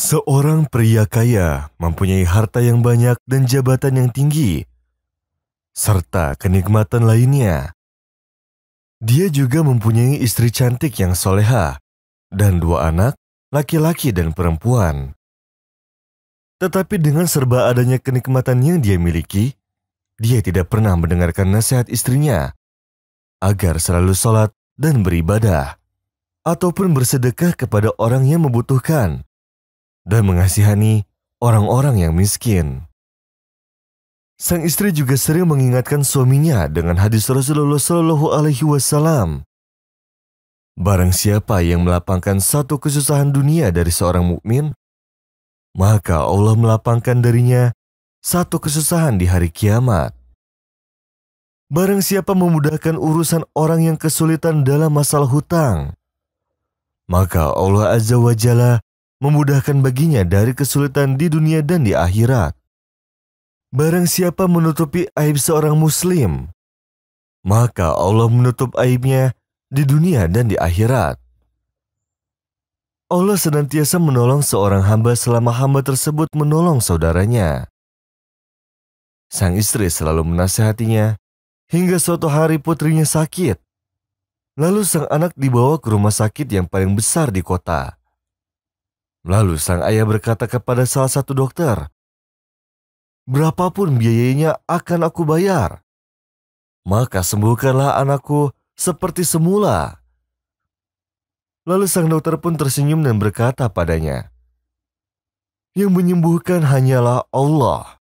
Seorang pria kaya mempunyai harta yang banyak dan jabatan yang tinggi, serta kenikmatan lainnya. Dia juga mempunyai istri cantik yang soleha dan dua anak, laki-laki dan perempuan. Tetapi dengan serba adanya kenikmatan yang dia miliki, dia tidak pernah mendengarkan nasihat istrinya agar selalu sholat dan beribadah, ataupun bersedekah kepada orang yang membutuhkan dan mengasihani orang-orang yang miskin. Sang istri juga sering mengingatkan suaminya dengan hadis Rasulullah Shallallahu Alaihi Wasallam. Barang siapa yang melapangkan satu kesusahan dunia dari seorang mukmin, maka Allah melapangkan darinya satu kesusahan di hari kiamat. Barang siapa memudahkan urusan orang yang kesulitan dalam masalah hutang, maka Allah Azza wa Jalla memudahkan baginya dari kesulitan di dunia dan di akhirat. Barang siapa menutupi aib seorang muslim, maka Allah menutup aibnya di dunia dan di akhirat. Allah senantiasa menolong seorang hamba selama hamba tersebut menolong saudaranya. Sang istri selalu menasehatinya hingga suatu hari putrinya sakit. Lalu sang anak dibawa ke rumah sakit yang paling besar di kota. Lalu sang ayah berkata kepada salah satu dokter, "Berapapun biayanya akan aku bayar." Maka sembuhkanlah anakku seperti semula. Lalu sang dokter pun tersenyum dan berkata padanya, "Yang menyembuhkan hanyalah Allah.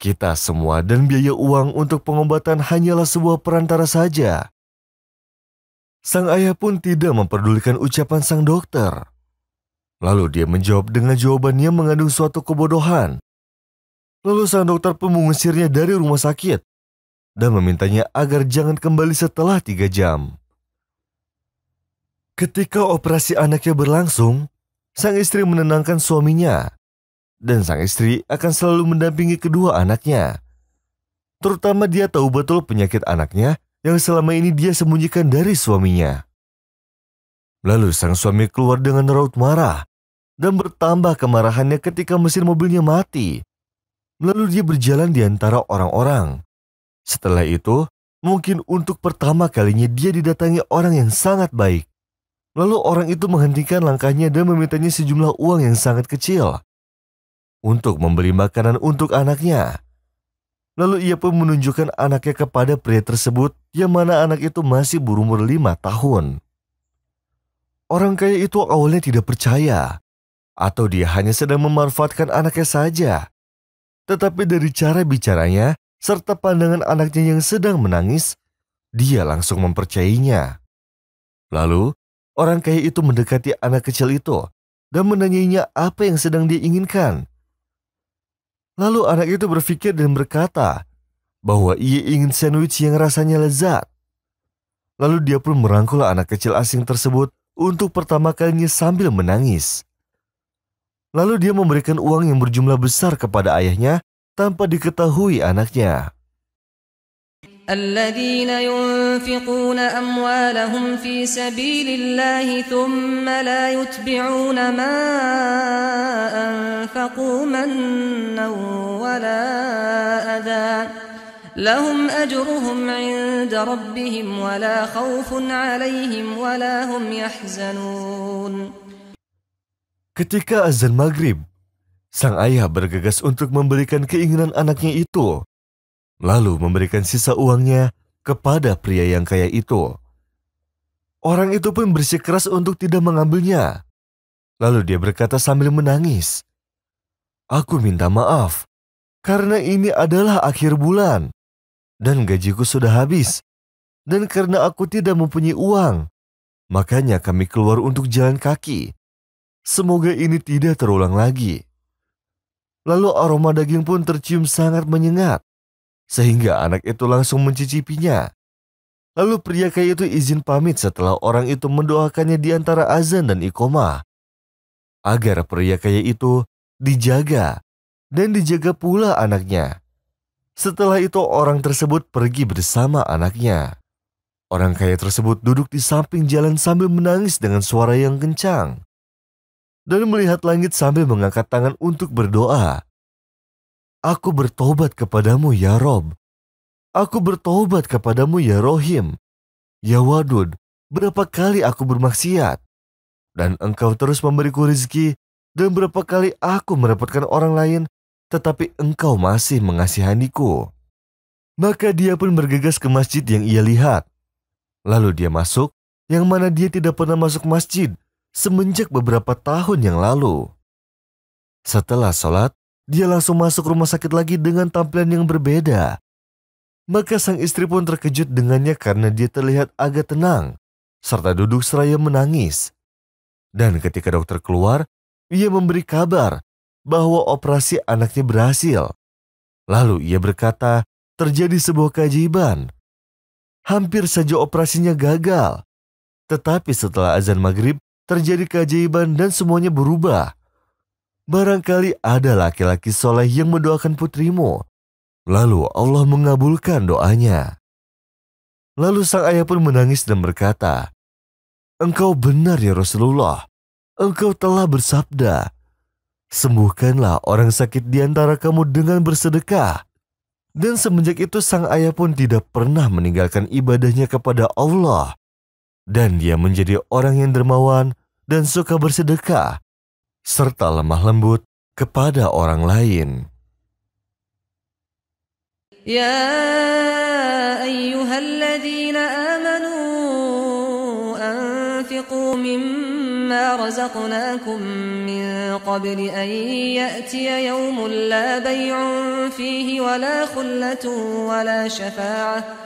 Kita semua dan biaya uang untuk pengobatan hanyalah sebuah perantara saja." Sang ayah pun tidak memperdulikan ucapan sang dokter Lalu dia menjawab dengan jawaban yang mengandung suatu kebodohan. Lalu sang dokter pun mengusirnya dari rumah sakit dan memintanya agar jangan kembali setelah tiga jam. Ketika operasi anaknya berlangsung, sang istri menenangkan suaminya, dan sang istri akan selalu mendampingi kedua anaknya. Terutama dia tahu betul penyakit anaknya yang selama ini dia sembunyikan dari suaminya. Lalu sang suami keluar dengan raut marah dan bertambah kemarahannya ketika mesin mobilnya mati. Lalu dia berjalan di antara orang-orang. Setelah itu, mungkin untuk pertama kalinya dia didatangi orang yang sangat baik. Lalu orang itu menghentikan langkahnya dan memintanya sejumlah uang yang sangat kecil untuk membeli makanan untuk anaknya. Lalu ia pun menunjukkan anaknya kepada pria tersebut yang mana anak itu masih berumur lima tahun. Orang kaya itu awalnya tidak percaya, atau dia hanya sedang memanfaatkan anaknya saja. Tetapi dari cara bicaranya serta pandangan anaknya yang sedang menangis, dia langsung mempercayainya. Lalu, orang kaya itu mendekati anak kecil itu dan menanyainya apa yang sedang dia inginkan. Lalu anak itu berpikir dan berkata bahwa ia ingin sandwich yang rasanya lezat. Lalu dia pun merangkul anak kecil asing tersebut untuk pertama kalinya sambil menangis. Lalu dia memberikan uang yang berjumlah besar kepada ayahnya tanpa diketahui anaknya. الذين ينفقون أموالهم في سبيل الله ثم لا يتبعون ما أنفقوا منا ولا أذى لهم أجرهم عند ربهم ولا خوف عليهم ولا هم يحزنون Ketika azan maghrib, sang ayah bergegas untuk memberikan keinginan anaknya itu, lalu memberikan sisa uangnya kepada pria yang kaya itu. Orang itu pun bersikeras untuk tidak mengambilnya. Lalu dia berkata sambil menangis, "Aku minta maaf karena ini adalah akhir bulan dan gajiku sudah habis, dan karena aku tidak mempunyai uang, makanya kami keluar untuk jalan kaki." Semoga ini tidak terulang lagi. Lalu aroma daging pun tercium sangat menyengat, sehingga anak itu langsung mencicipinya. Lalu pria kaya itu izin pamit setelah orang itu mendoakannya di antara azan dan ikoma. agar pria kaya itu dijaga dan dijaga pula anaknya. Setelah itu orang tersebut pergi bersama anaknya. Orang kaya tersebut duduk di samping jalan sambil menangis dengan suara yang kencang dan melihat langit sambil mengangkat tangan untuk berdoa. Aku bertobat kepadamu ya Rob. Aku bertobat kepadamu ya Rohim. Ya Wadud, berapa kali aku bermaksiat. Dan engkau terus memberiku rezeki dan berapa kali aku merepotkan orang lain, tetapi engkau masih mengasihaniku. Maka dia pun bergegas ke masjid yang ia lihat. Lalu dia masuk, yang mana dia tidak pernah masuk masjid semenjak beberapa tahun yang lalu. Setelah sholat, dia langsung masuk rumah sakit lagi dengan tampilan yang berbeda. Maka sang istri pun terkejut dengannya karena dia terlihat agak tenang, serta duduk seraya menangis. Dan ketika dokter keluar, ia memberi kabar bahwa operasi anaknya berhasil. Lalu ia berkata, terjadi sebuah keajaiban. Hampir saja operasinya gagal. Tetapi setelah azan maghrib, terjadi keajaiban dan semuanya berubah. Barangkali ada laki-laki soleh yang mendoakan putrimu. Lalu Allah mengabulkan doanya. Lalu sang ayah pun menangis dan berkata, Engkau benar ya Rasulullah. Engkau telah bersabda, Sembuhkanlah orang sakit di antara kamu dengan bersedekah. Dan semenjak itu sang ayah pun tidak pernah meninggalkan ibadahnya kepada Allah dan dia menjadi orang yang dermawan dan suka bersedekah, serta lemah lembut kepada orang lain. Ya ayyuhalladzina amanu anfiqu mimma razaqnakum min qabli an ya'tiya yawmun la bay'un fihi wa la khullatun wa la shafa'ah